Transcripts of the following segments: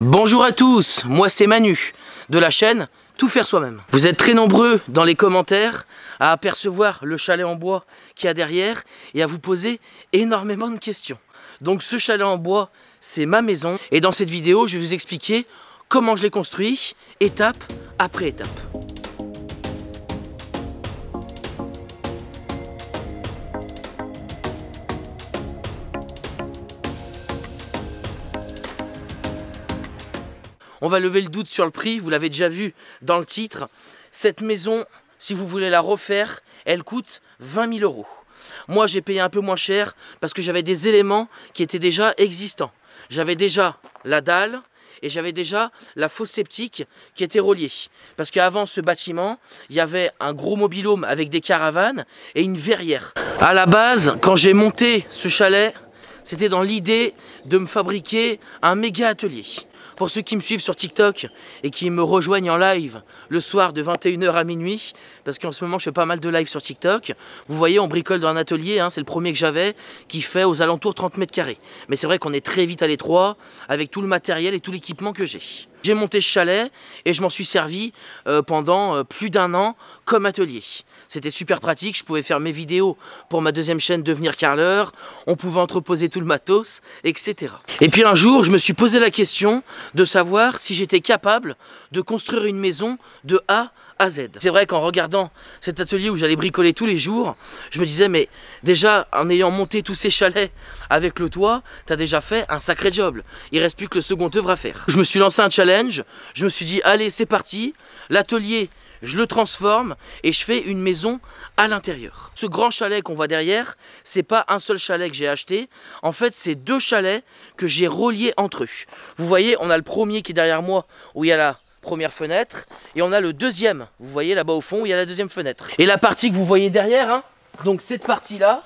Bonjour à tous, moi c'est Manu de la chaîne Tout faire soi-même. Vous êtes très nombreux dans les commentaires à apercevoir le chalet en bois qu'il y a derrière et à vous poser énormément de questions. Donc ce chalet en bois, c'est ma maison et dans cette vidéo, je vais vous expliquer comment je l'ai construit, étape après étape. On va lever le doute sur le prix, vous l'avez déjà vu dans le titre. Cette maison, si vous voulez la refaire, elle coûte 20 000 euros. Moi, j'ai payé un peu moins cher parce que j'avais des éléments qui étaient déjà existants. J'avais déjà la dalle, et j'avais déjà la fosse septique qui était reliée. Parce qu'avant ce bâtiment, il y avait un gros mobilhome avec des caravanes et une verrière. À la base, quand j'ai monté ce chalet, c'était dans l'idée de me fabriquer un méga atelier. Pour ceux qui me suivent sur TikTok et qui me rejoignent en live le soir de 21h à minuit, parce qu'en ce moment je fais pas mal de live sur TikTok, vous voyez on bricole dans un atelier, hein, c'est le premier que j'avais, qui fait aux alentours 30 mètres carrés. Mais c'est vrai qu'on est très vite à l'étroit avec tout le matériel et tout l'équipement que j'ai. J'ai monté ce chalet et je m'en suis servi euh, pendant euh, plus d'un an comme atelier. C'était super pratique, je pouvais faire mes vidéos pour ma deuxième chaîne Devenir Carleur, on pouvait entreposer tout le matos, etc. Et puis un jour, je me suis posé la question de savoir si j'étais capable de construire une maison de A à Z. C'est vrai qu'en regardant cet atelier où j'allais bricoler tous les jours, je me disais mais déjà en ayant monté tous ces chalets avec le toit, tu as déjà fait un sacré job. Il reste plus que le second œuvre à faire. Je me suis lancé un chalet je me suis dit, allez, c'est parti. L'atelier, je le transforme et je fais une maison à l'intérieur. Ce grand chalet qu'on voit derrière, c'est pas un seul chalet que j'ai acheté. En fait, c'est deux chalets que j'ai reliés entre eux. Vous voyez, on a le premier qui est derrière moi, où il y a la première fenêtre. Et on a le deuxième, vous voyez là-bas au fond, où il y a la deuxième fenêtre. Et la partie que vous voyez derrière, hein, donc cette partie-là,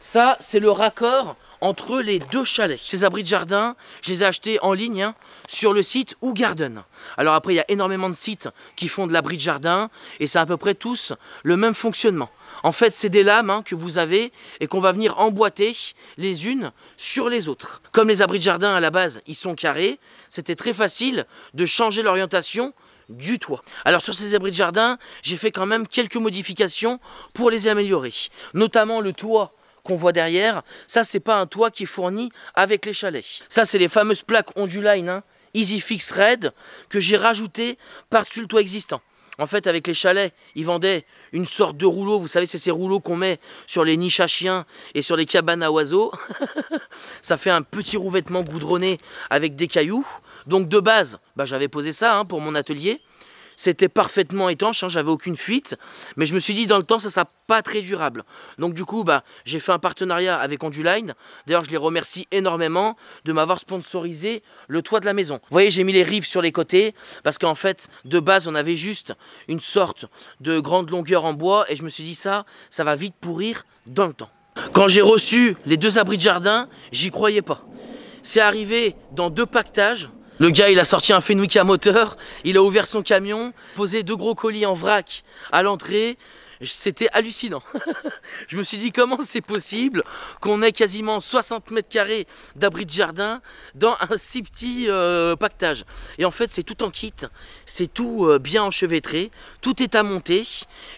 ça, c'est le raccord entre les deux chalets. Ces abris de jardin, je les ai achetés en ligne hein, sur le site ou Garden. Alors après, il y a énormément de sites qui font de l'abri de jardin et c'est à peu près tous le même fonctionnement. En fait, c'est des lames hein, que vous avez et qu'on va venir emboîter les unes sur les autres. Comme les abris de jardin à la base, ils sont carrés, c'était très facile de changer l'orientation du toit. Alors sur ces abris de jardin, j'ai fait quand même quelques modifications pour les améliorer. Notamment le toit qu'on voit derrière, ça c'est pas un toit qui est fourni avec les chalets. Ça c'est les fameuses plaques Onduline hein. easy fix Red que j'ai rajouté par-dessus le toit existant. En fait, avec les chalets, ils vendaient une sorte de rouleau. Vous savez, c'est ces rouleaux qu'on met sur les niches à chiens et sur les cabanes à oiseaux. ça fait un petit rouvêtement goudronné avec des cailloux. Donc de base, bah, j'avais posé ça hein, pour mon atelier. C'était parfaitement étanche, hein, j'avais aucune fuite. Mais je me suis dit, dans le temps, ça sera pas très durable. Donc du coup, bah, j'ai fait un partenariat avec Onduline. D'ailleurs, je les remercie énormément de m'avoir sponsorisé le toit de la maison. Vous voyez, j'ai mis les rives sur les côtés parce qu'en fait, de base, on avait juste une sorte de grande longueur en bois. Et je me suis dit, ça, ça va vite pourrir dans le temps. Quand j'ai reçu les deux abris de jardin, j'y croyais pas. C'est arrivé dans deux pactages le gars, il a sorti un Fenwick à moteur, il a ouvert son camion, posé deux gros colis en vrac à l'entrée. C'était hallucinant. je me suis dit comment c'est possible qu'on ait quasiment 60 mètres carrés d'abri de jardin dans un si petit euh, pactage. Et en fait, c'est tout en kit, c'est tout euh, bien enchevêtré, tout est à monter.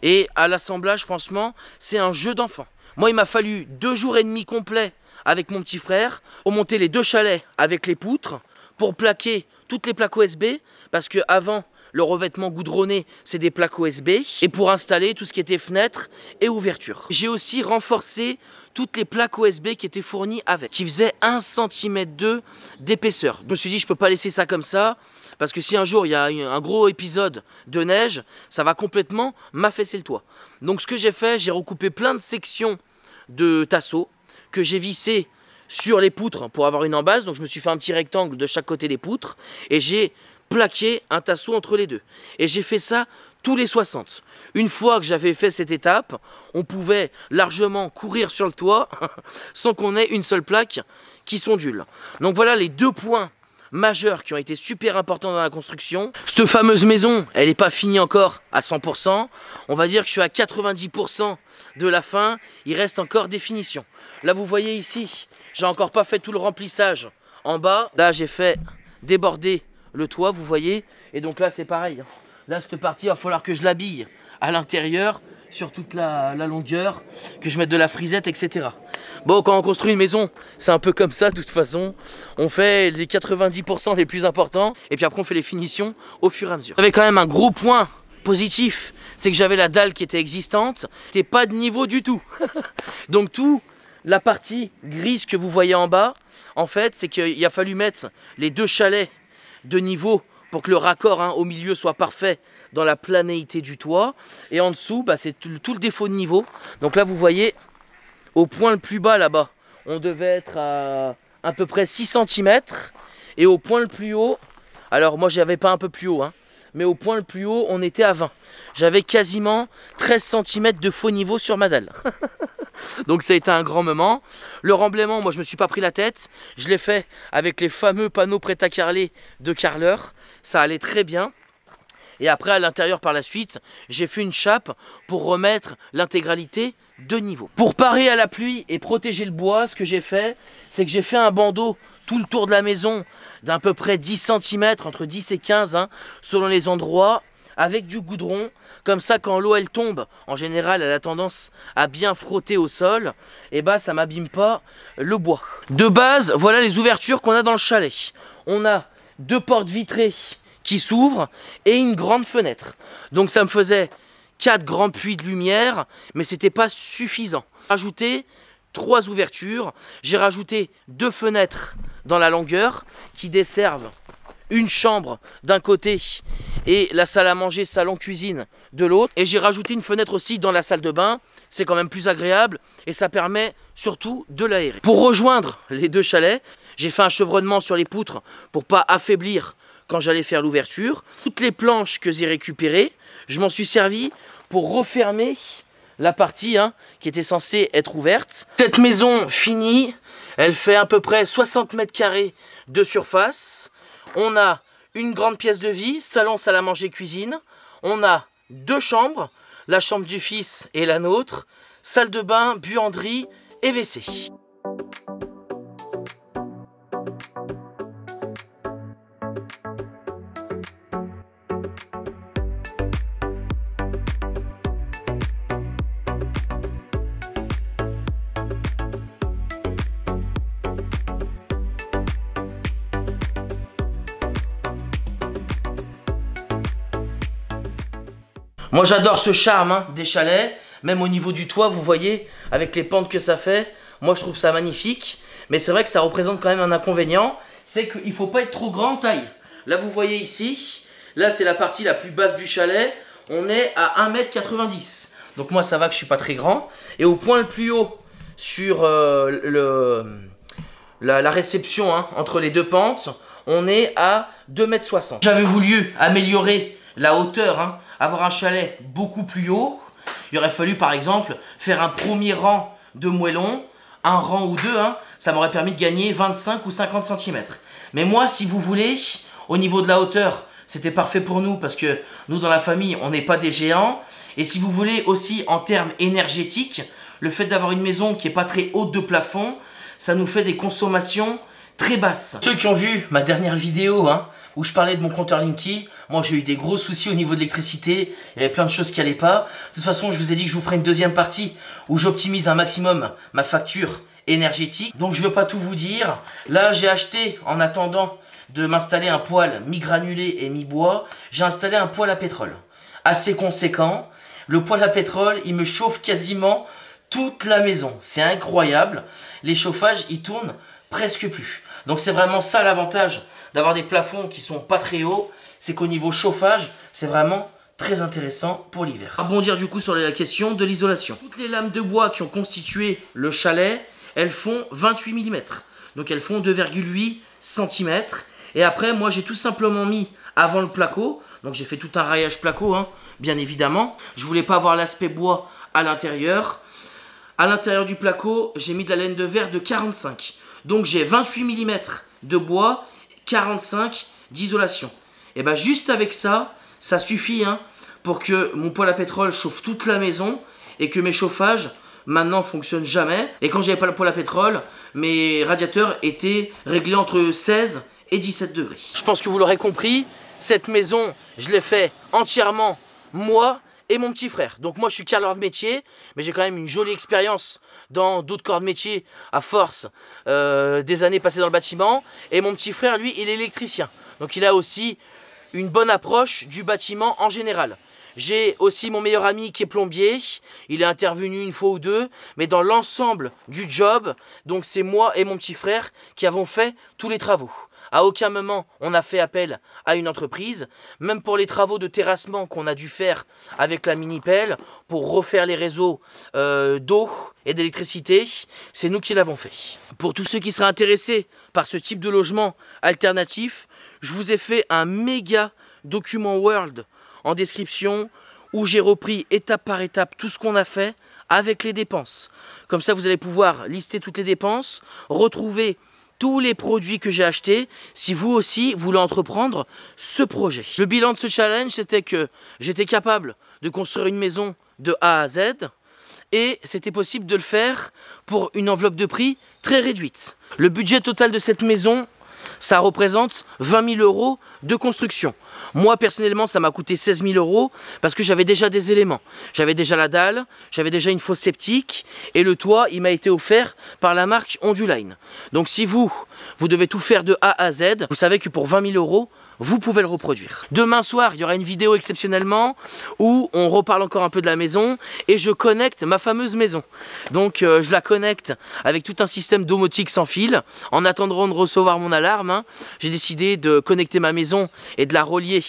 Et à l'assemblage, franchement, c'est un jeu d'enfant. Moi, il m'a fallu deux jours et demi complets avec mon petit frère, pour monter les deux chalets avec les poutres, pour plaquer toutes les plaques OSB parce que avant le revêtement goudronné, c'est des plaques OSB et pour installer tout ce qui était fenêtres et ouvertures. J'ai aussi renforcé toutes les plaques OSB qui étaient fournies avec, qui faisaient 1 cm d'épaisseur. Je me suis dit je peux pas laisser ça comme ça parce que si un jour il y a un gros épisode de neige, ça va complètement m'affaisser le toit. Donc ce que j'ai fait, j'ai recoupé plein de sections de tasseaux que j'ai vissées sur les poutres pour avoir une embase. Donc je me suis fait un petit rectangle de chaque côté des poutres et j'ai plaqué un tasseau entre les deux. Et j'ai fait ça tous les 60. Une fois que j'avais fait cette étape, on pouvait largement courir sur le toit sans qu'on ait une seule plaque qui s'ondule. Donc voilà les deux points majeurs qui ont été super importants dans la construction. Cette fameuse maison, elle n'est pas finie encore à 100%. On va dire que je suis à 90% de la fin. Il reste encore des finitions. Là, vous voyez ici j'ai encore pas fait tout le remplissage en bas. Là, j'ai fait déborder le toit, vous voyez. Et donc là, c'est pareil. Là, cette partie, il va falloir que je l'habille à l'intérieur, sur toute la, longueur, que je mette de la frisette, etc. Bon, quand on construit une maison, c'est un peu comme ça, de toute façon. On fait les 90% les plus importants, et puis après, on fait les finitions au fur et à mesure. J'avais quand même un gros point positif, c'est que j'avais la dalle qui était existante, c'était pas de niveau du tout. donc tout la partie grise que vous voyez en bas, en fait, c'est qu'il a fallu mettre les deux chalets de niveau pour que le raccord hein, au milieu soit parfait dans la planéité du toit. Et en dessous, bah, c'est tout le défaut de niveau. Donc là, vous voyez, au point le plus bas là-bas, on devait être à à peu près 6 cm. Et au point le plus haut, alors moi j'avais pas un peu plus haut, hein, mais au point le plus haut, on était à 20. J'avais quasiment 13 cm de faux niveau sur ma dalle. Donc ça a été un grand moment. Le remblaiement, moi je me suis pas pris la tête. Je l'ai fait avec les fameux panneaux prêt à carler de carleur. Ça allait très bien. Et après, à l'intérieur, par la suite, j'ai fait une chape pour remettre l'intégralité de niveau. Pour parer à la pluie et protéger le bois, ce que j'ai fait, c'est que j'ai fait un bandeau tout le tour de la maison d'à peu près 10 cm, entre 10 et 15, hein, selon les endroits, avec du goudron. Comme ça, quand l'eau elle tombe, en général, elle a tendance à bien frotter au sol. Et eh bah, ben, ça m'abîme pas le bois. De base, voilà les ouvertures qu'on a dans le chalet. On a deux portes vitrées qui s'ouvrent et une grande fenêtre. Donc ça me faisait quatre grands puits de lumière, mais c'était pas suffisant. rajouté trois ouvertures, j'ai rajouté deux fenêtres dans la longueur qui desservent une chambre d'un côté et la salle à manger, salon, cuisine de l'autre. Et j'ai rajouté une fenêtre aussi dans la salle de bain. C'est quand même plus agréable et ça permet surtout de l'aérer. Pour rejoindre les deux chalets, j'ai fait un chevronnement sur les poutres pour pas affaiblir quand j'allais faire l'ouverture. Toutes les planches que j'ai récupérées, je m'en suis servi pour refermer la partie hein, qui était censée être ouverte. Cette maison finie, elle fait à peu près 60 mètres carrés de surface on a une grande pièce de vie, salon, salle à manger, cuisine. On a deux chambres, la chambre du fils et la nôtre, salle de bain, buanderie et WC. Moi j'adore ce charme hein, des chalets, même au niveau du toit, vous voyez, avec les pentes que ça fait. Moi je trouve ça magnifique, mais c'est vrai que ça représente quand même un inconvénient, c'est qu'il ne faut pas être trop grand taille. Là vous voyez ici, là c'est la partie la plus basse du chalet, on est à 1m90. Donc moi ça va que je ne suis pas très grand. Et au point le plus haut sur euh, le, la, réception hein, entre les deux pentes, on est à 2m60. J'avais voulu améliorer la hauteur hein, avoir un chalet beaucoup plus haut, il aurait fallu par exemple faire un premier rang de moellons, un rang ou deux, hein, ça m'aurait permis de gagner 25 ou 50 cm. Mais moi, si vous voulez, au niveau de la hauteur, c'était parfait pour nous parce que nous dans la famille, on n'est pas des géants. Et si vous voulez aussi en termes énergétiques, le fait d'avoir une maison qui n'est pas très haute de plafond, ça nous fait des consommations très basse. Ceux qui ont vu ma dernière vidéo, hein, où je parlais de mon compteur Linky. Moi, j'ai eu des gros soucis au niveau de l'électricité. Il y avait plein de choses qui n'allaient pas. De toute façon, je vous ai dit que je vous ferai une deuxième partie où j'optimise un maximum ma facture énergétique. Donc, je ne veux pas tout vous dire. Là, j'ai acheté, en attendant de m'installer un poêle mi-granulé et mi-bois, j'ai installé un poêle à pétrole. Assez conséquent. Le poêle à pétrole, il me chauffe quasiment toute la maison. C'est incroyable. Les chauffages, ils tournent presque plus. Donc c'est vraiment ça l'avantage d'avoir des plafonds qui sont pas très hauts, c'est qu'au niveau chauffage, c'est vraiment très intéressant pour l'hiver. Rebondir du coup sur la question de l'isolation. Toutes les lames de bois qui ont constitué le chalet, elles font 28 mm. Donc elles font 2,8 cm. Et après, moi j'ai tout simplement mis avant le placo, donc j'ai fait tout un raillage placo, hein, bien évidemment. Je voulais pas avoir l'aspect bois à l'intérieur. À l'intérieur du placo, j'ai mis de la laine de verre de 45. Donc j'ai 28 mm de bois, 45 d'isolation. Et eh bien juste avec ça, ça suffit hein, pour que mon poêle à pétrole chauffe toute la maison et que mes chauffages maintenant fonctionnent jamais. Et quand n'avais pas le poêle à pétrole, mes radiateurs étaient réglés entre 16 et 17 degrés. Je pense que vous l'aurez compris, cette maison, je l'ai fait entièrement moi et mon petit frère. Donc moi je suis cadre de métier, mais j'ai quand même une jolie expérience dans d'autres corps de métier à force euh, des années passées dans le bâtiment. Et mon petit frère, lui, il est électricien. Donc il a aussi une bonne approche du bâtiment en général. J'ai aussi mon meilleur ami qui est plombier, il est intervenu une fois ou deux, mais dans l'ensemble du job, donc c'est moi et mon petit frère qui avons fait tous les travaux. À aucun moment on a fait appel à une entreprise, même pour les travaux de terrassement qu'on a dû faire avec la mini-pelle pour refaire les réseaux euh, d'eau et d'électricité, c'est nous qui l'avons fait. Pour tous ceux qui seraient intéressés par ce type de logement alternatif, je vous ai fait un méga document World en description où j'ai repris étape par étape tout ce qu'on a fait avec les dépenses. Comme ça, vous allez pouvoir lister toutes les dépenses, retrouver tous les produits que j'ai achetés si vous aussi voulez entreprendre ce projet. Le bilan de ce challenge, c'était que j'étais capable de construire une maison de A à Z et c'était possible de le faire pour une enveloppe de prix très réduite. Le budget total de cette maison ça représente 20 000 euros de construction. Moi, personnellement, ça m'a coûté 16 000 euros parce que j'avais déjà des éléments. J'avais déjà la dalle, j'avais déjà une fosse septique et le toit, il m'a été offert par la marque Onduline. Donc si vous, vous devez tout faire de A à Z, vous savez que pour 20 000 euros, vous pouvez le reproduire. Demain soir, il y aura une vidéo exceptionnellement où on reparle encore un peu de la maison et je connecte ma fameuse maison. Donc euh, je la connecte avec tout un système domotique sans fil. En attendant de recevoir mon alarme, hein, j'ai décidé de connecter ma maison et de la relier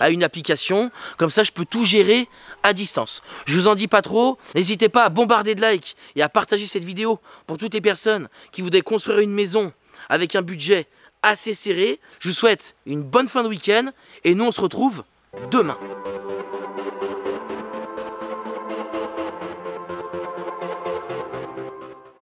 à une application. Comme ça, je peux tout gérer à distance. Je vous en dis pas trop. N'hésitez pas à bombarder de likes et à partager cette vidéo pour toutes les personnes qui voudraient construire une maison avec un budget assez serré. Je vous souhaite une bonne fin de week-end et nous on se retrouve demain.